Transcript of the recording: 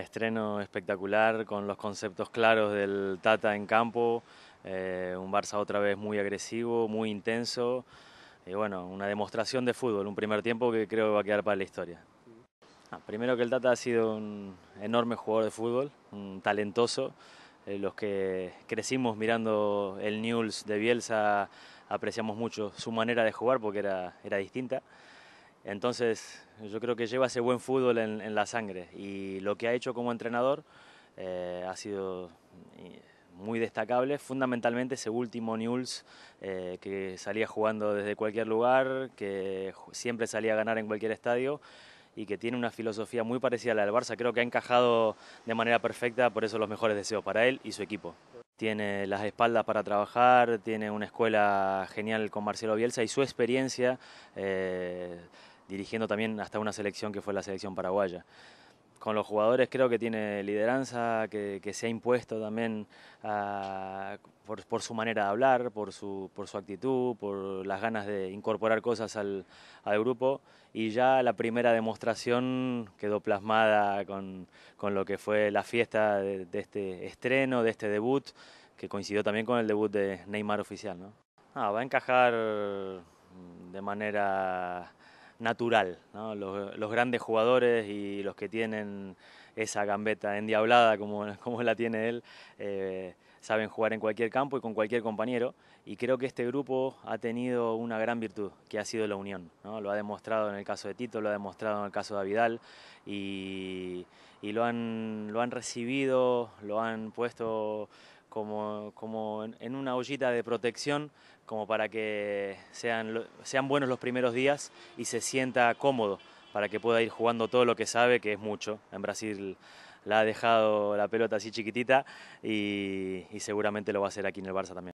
Estreno espectacular con los conceptos claros del Tata en campo, eh, un Barça otra vez muy agresivo, muy intenso y bueno, una demostración de fútbol, un primer tiempo que creo que va a quedar para la historia. Ah, primero que el Tata ha sido un enorme jugador de fútbol, un talentoso. Eh, los que crecimos mirando el News de Bielsa apreciamos mucho su manera de jugar porque era, era distinta. Entonces, yo creo que lleva ese buen fútbol en, la sangre y lo que ha hecho como entrenador eh, ha sido eh, muy destacable, fundamentalmente ese último Newells eh, que salía jugando desde cualquier lugar, que siempre salía a ganar en cualquier estadio y que tiene una filosofía muy parecida a la del Barça. Creo que ha encajado de manera perfecta, por eso los mejores deseos para él y su equipo. Tiene las espaldas para trabajar, tiene una escuela genial con Marcelo Bielsa y su experiencia dirigiendo también hasta una selección que fue la selección paraguaya. Con los jugadores creo que tiene lideranza, que, que se ha impuesto también ah, por, por, su manera de hablar, por su, por su actitud, por las ganas de incorporar cosas al, al grupo. Y ya la primera demostración quedó plasmada con, con lo que fue la fiesta de, de este estreno, de este debut, que coincidió también con el debut de Neymar oficial. ¿no? Ah, va a encajar de manera natural. Los, grandes jugadores y los que tienen esa gambeta endiablada como, como la tiene él, eh, saben jugar en cualquier campo y con cualquier compañero. Y creo que este grupo ha tenido una gran virtud, que ha sido la unión. Lo ha demostrado en el caso de Tito, lo ha demostrado en el caso de Vidal y, y lo, han, lo han recibido, lo han puesto como, como en, una ollita de protección, como para que sean, sean buenos los primeros días y se sienta cómodo, para que pueda ir jugando todo lo que sabe, que es mucho. En Brasil la ha dejado la pelota así chiquitita y, y seguramente lo va a hacer aquí en el Barça también.